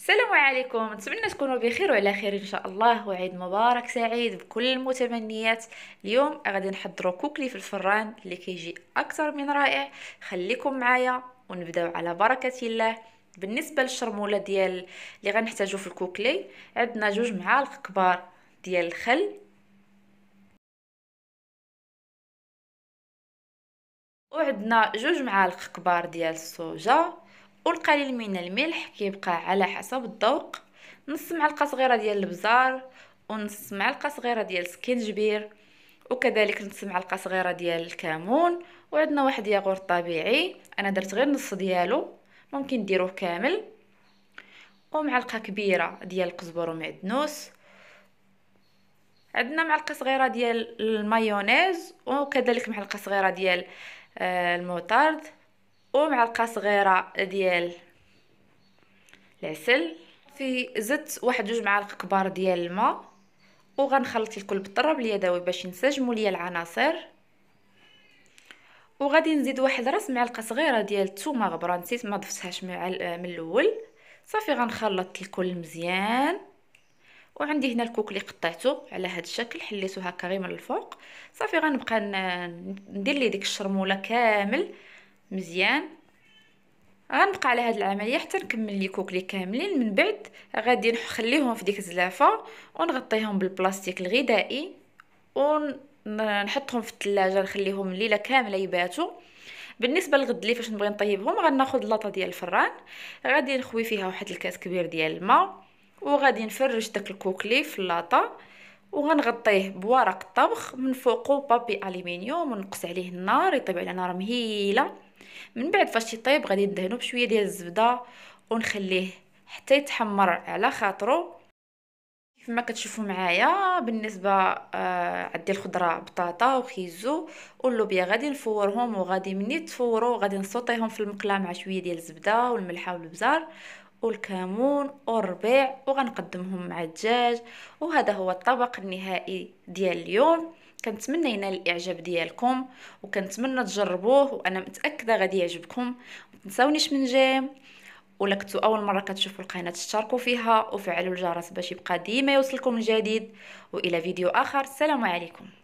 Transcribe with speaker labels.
Speaker 1: السلام عليكم نتمنى تكونوا بخير وعلى خير ان شاء الله وعيد مبارك سعيد بكل المتمنيات اليوم غادي نحضروا كوكلي في الفران اللي كيجي اكثر من رائع خليكم معايا ونبداو على بركه الله بالنسبه للشرموله ديال اللي غنحتاجو في الكوكلي عندنا جوج معالق كبار ديال الخل وعندنا جوج معالق كبار ديال الصوجه والقليل من الملح كيبقى على حسب الذوق نص معلقه صغيره ديال البزار ونص معلقه صغيره ديال سكينجبير وكذلك نص معلقه صغيره ديال الكمون وعندنا واحد ياغورت طبيعي انا درت غير نص ديالو ممكن ديروه كامل ومعلقه كبيره ديال القزبر ومعدنوس عندنا معلقه صغيره ديال المايونيز وكذلك معلقه صغيره ديال آه، الموطارد ومعلقه صغيره ديال العسل في زدت واحد جوج معالق كبار ديال الماء وغنخلط الكل بالطراب اليدوي باش ينسجموا ليا العناصر وغادي نزيد واحد راس معلقه صغيره ديال الثومه غبره نسيت ما ضفتهاش من الاول صافي غنخلط الكل مزيان وعندي هنا الكوك اللي قطعته على هذا الشكل حليته هكا غير من الفوق صافي غنبقى ندير ليه ديك الشرموله كامل مزيان غنبقى على هاد العمليه حتى نكمل لي كوكلي كاملين من بعد غادي نخليهم في ديك الزلافه ونغطيهم بالبلاستيك الغذائي ونحطهم في الثلاجه نخليهم ليله كامله يباتوا بالنسبه للغد اللي فاش نبغي نطيبهم غناخذ لاطه ديال الفران غادي نخوي فيها واحد الكاس كبير ديال الماء وغادي نفرش داك الكوكلي في اللاطه وغنغطيه بورق الطبخ من فوقو بابي الومنيوم ونقص عليه النار يطيب على نار مهيله من بعد فاش يطيب غادي ندهنو بشويه ديال الزبده ونخليه حتى يتحمر على خاطرو كما كتشوفوا معايا بالنسبه آه عندي الخضره بطاطا وخيزو واللوبيا غادي نفورهم وغادي مني تفوروا غادي نسوطيهم في المقله مع شويه ديال الزبده والملحه والبزار والكمون والربيع وغنقدمهم مع الدجاج وهذا هو الطبق النهائي ديال اليوم كنتمنى ينال الاعجاب ديالكم وكنتمنى تجربوه وانا متاكده غادي يعجبكم متنساونيش من جيم ولا اول مره كتشوفوا القناه تشتركوا فيها وفعلوا الجرس باش يبقى ديما يوصلكم الجديد والى فيديو اخر السلام عليكم